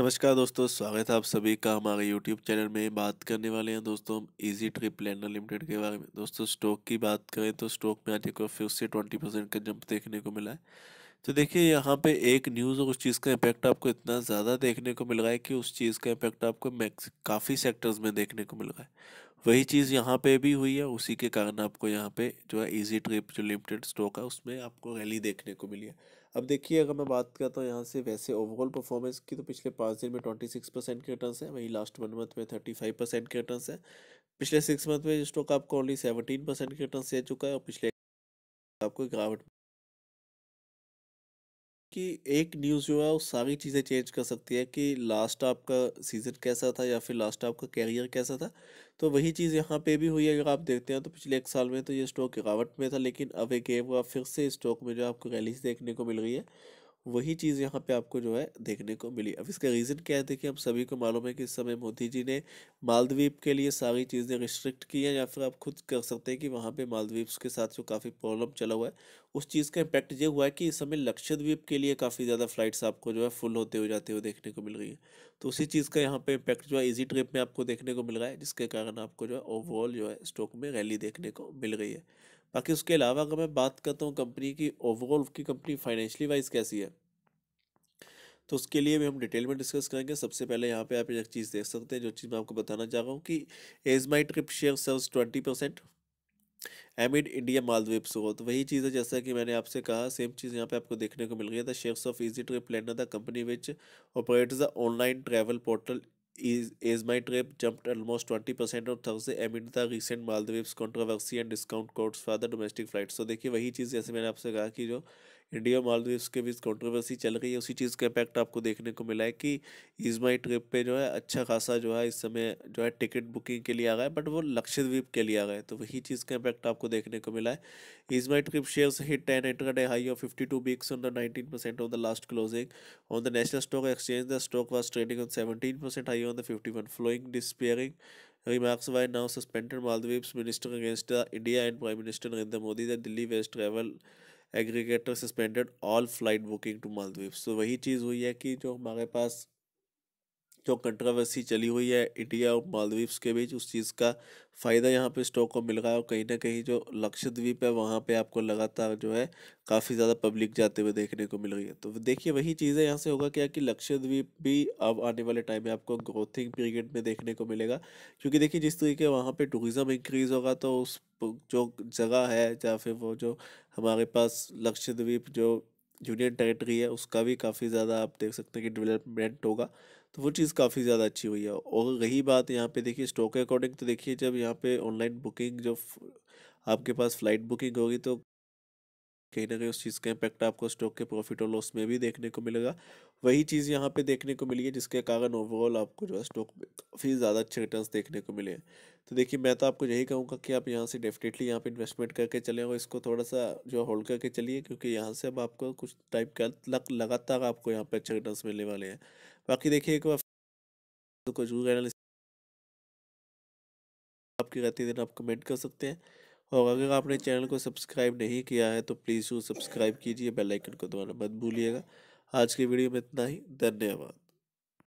नमस्कार दोस्तों स्वागत है आप सभी का हमारे यूट्यूब चैनल में बात करने वाले हैं दोस्तों हम इजी ट्रिप प्लानर लिमिटेड के बारे में दोस्तों स्टॉक की बात करें तो स्टॉक में आज एक बार फिर से ट्वेंटी परसेंट का जंप देखने को मिला है तो देखिए यहाँ पे एक न्यूज़ और उस चीज़ का इम्पैक्ट आपको इतना ज़्यादा देखने को मिल रहा है कि उस चीज़ का इम्पैक्ट आपको काफ़ी सेक्टर्स में देखने को मिल रहा है वही चीज़ यहाँ पे भी हुई है उसी के कारण आपको यहाँ पे जो है इजी ट्रिप जो लिमिटेड स्टॉक है उसमें आपको रैली देखने को मिली है अब देखिए अगर मैं बात करता हूँ तो यहाँ से वैसे ओवरऑल परफॉर्मेंस की तो पिछले पाँच दिन में ट्वेंटी सिक्स परसेंट के रिटर्न है वहीं लास्ट वन मंथ में थर्टी फाइव परसेंट के रिटर्न है पिछले सिक्स मंथ में स्टॉक आपको ओनली सेवनटीन परसेंट के रिटर्न दे चुका है और पिछले आपको गिरावट कि एक न्यूज़ जो है वो सारी चीज़ें चेंज कर सकती है कि लास्ट आपका सीज़न कैसा था या फिर लास्ट आपका कैरियर कैसा था तो वही चीज़ यहाँ पे भी हुई है अगर आप देखते हैं तो पिछले एक साल में तो ये स्टॉक गिरावट में था लेकिन अब एक गेम हुआ फिर से स्टॉक में जो आपको रैलीस देखने को मिल रही है वही चीज़ यहाँ पे आपको जो है देखने को मिली अब इसका रीज़न क्या है देखिए हम सभी को मालूम है कि इस समय मोदी जी ने मालद्वीप के लिए सारी चीज़ें रिस्ट्रिक्ट की हैं या फिर आप खुद कर सकते हैं कि वहाँ पे मालद्वीप्स के साथ जो काफ़ी प्रॉब्लम चला हुआ है उस चीज़ का इम्पैक्ट ये हुआ है कि इस समय लक्षद्वीप के लिए काफ़ी ज़्यादा फ्लाइट्स आपको जो है फुल होते हुए जाते हुए देखने को मिल रही है तो उसी चीज़ का यहाँ पर इम्पैक्ट जो है ईजी ट्रिप में आपको देखने को मिल रहा है जिसके कारण आपको जो है ओवरऑल जो है स्टॉक में रैली देखने को मिल रही है बाकी उसके अलावा अगर मैं बात करता हूँ कंपनी की ओवरऑल की कंपनी फाइनेंशियली वाइज कैसी है तो उसके लिए भी हम डिटेल में डिस्कस करेंगे सबसे पहले यहाँ पे आप एक चीज़ देख सकते हैं जो चीज़ मैं आपको बताना चाह रहा हूँ कि ease my trip share surge twenty percent amid India से हो तो वही चीज़ है जैसा कि मैंने आपसे कहा सेम चीज़ यहाँ पे आपको देखने को मिल रही है the shares of easy trip लैंडर the company which operate the online travel portal is, is my trip jumped almost 20% on Thursday amid the recent Maldives controversy and discount codes for the domestic flight. So देखिए वही चीज़ जैसे मैंने आपसे कहा कि जो India Maldives के बीच कंट्रोवर्सी चल रही है उसी चीज़ का इम्पैक्ट आपको देखने को मिला है कि इज माई ट्रिप पे जो है अच्छा खासा जो है इस समय जो है टिकट बुकिंग के लिए आ गया है बट वो लक्षद्वीप के लिए आ गए तो वही चीज़ का इम्पैक्ट आपको देखने को मिला है ease my trip share hit ten enter high of fifty two weeks on the nineteen percent of the last closing on the National Stock Exchange the stock was trading on seventeen percent high on the fifty one following disparaging remarks by now suspended Maldives minister against the India and Prime Minister Narendra Modi the Delhi based travel aggregator suspended all flight booking to Maldives तो वही चीज़ हुई है कि जो हमारे पास जो controversy चली हुई है इंडिया और मालदीव्स के बीच उस चीज़ का फ़ायदा यहाँ पे स्टॉक को मिल रहा है और कहीं ना कहीं जो लक्षद्वीप है वहाँ पे आपको लगातार जो है काफ़ी ज़्यादा पब्लिक जाते हुए देखने को मिल रही है तो देखिए वही चीज़ें यहाँ से होगा क्या कि लक्षद्वीप भी अब आने वाले टाइम में आपको ग्रोथिंग पीरियड में देखने को मिलेगा क्योंकि देखिए जिस तरीके वहाँ पर टूरिज़म इंक्रीज़ होगा तो उस जो जगह है या फिर वो जो हमारे पास लक्षद्वीप जो यूनियन टेरेटरी है उसका भी काफ़ी ज़्यादा आप देख सकते हैं कि डेवलपमेंट होगा तो वो चीज़ काफ़ी ज़्यादा अच्छी हुई है और रही बात यहाँ पे देखिए स्टॉक के अकॉर्डिंग तो देखिए जब यहाँ पे ऑनलाइन बुकिंग जब आपके पास फ़्लाइट बुकिंग होगी तो कहीं ना कहीं उस चीज़ का इम्पैक्ट आपको स्टॉक के प्रॉफिट और लॉस में भी देखने को मिलेगा वही चीज़ यहाँ पे देखने को मिली है जिसके कारण ओवरऑल आपको जो है स्टॉक में काफ़ी ज़्यादा अच्छे रिटर्न देखने को मिले हैं तो देखिए मैं तो आपको यही कहूँगा कि आप यहाँ से डेफिनेटली यहाँ पे इन्वेस्टमेंट करके चले और इसको थोड़ा सा जो होल्ड करके चलिए क्योंकि यहाँ से अब आपको कुछ टाइप का लगातार आपको यहाँ पर अच्छे रिटर्न मिलने वाले हैं बाकी देखिए एक बार जरूर तो आपकी रहती है आप कमेंट कर सकते हैं और अगर आपने चैनल को सब्सक्राइब नहीं किया है तो प्लीज़ वो सब्सक्राइब कीजिए बेल आइकन को दबाना मत भूलिएगा आज की वीडियो में इतना ही धन्यवाद